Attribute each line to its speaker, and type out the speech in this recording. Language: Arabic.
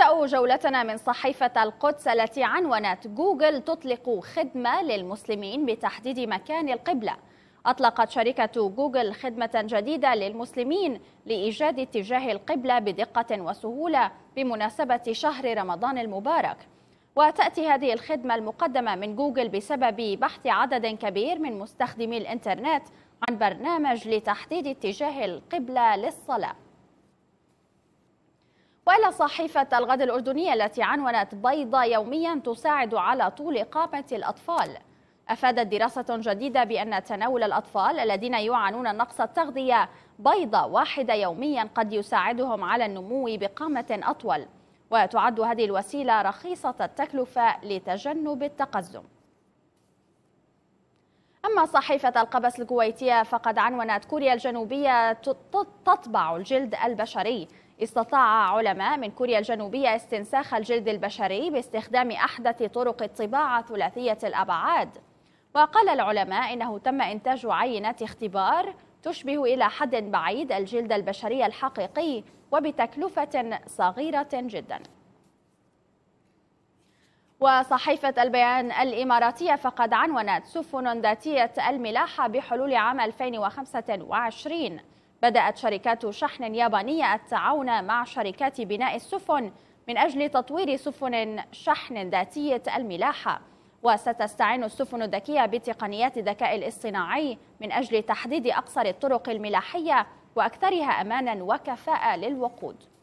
Speaker 1: نبدأ جولتنا من صحيفة القدس التي عنونت جوجل تطلق خدمة للمسلمين بتحديد مكان القبلة أطلقت شركة جوجل خدمة جديدة للمسلمين لإيجاد اتجاه القبلة بدقة وسهولة بمناسبة شهر رمضان المبارك وتأتي هذه الخدمة المقدمة من جوجل بسبب بحث عدد كبير من مستخدمي الإنترنت عن برنامج لتحديد اتجاه القبلة للصلاة صحيفة الغد الأردنية التي عنونت بيضة يوميا تساعد على طول قامة الأطفال أفادت دراسة جديدة بأن تناول الأطفال الذين يعانون نقص التغذية بيضة واحدة يوميا قد يساعدهم على النمو بقامة أطول وتعد هذه الوسيلة رخيصة التكلفة لتجنب التقزم أما صحيفة القبس الكويتية فقد عنونت كوريا الجنوبية تطبع الجلد البشري استطاع علماء من كوريا الجنوبية استنساخ الجلد البشري باستخدام أحدث طرق الطباعة ثلاثية الأبعاد وقال العلماء إنه تم إنتاج عينات اختبار تشبه إلى حد بعيد الجلد البشري الحقيقي وبتكلفة صغيرة جدا وصحيفة البيان الإماراتية فقد عنونت سفن ذاتية الملاحة بحلول عام 2025 بدأت شركات شحن يابانية التعاون مع شركات بناء السفن من أجل تطوير سفن شحن ذاتية الملاحة وستستعين السفن الذكية بتقنيات الذكاء الاصطناعي من أجل تحديد أقصر الطرق الملاحية وأكثرها أمانا وكفاءة للوقود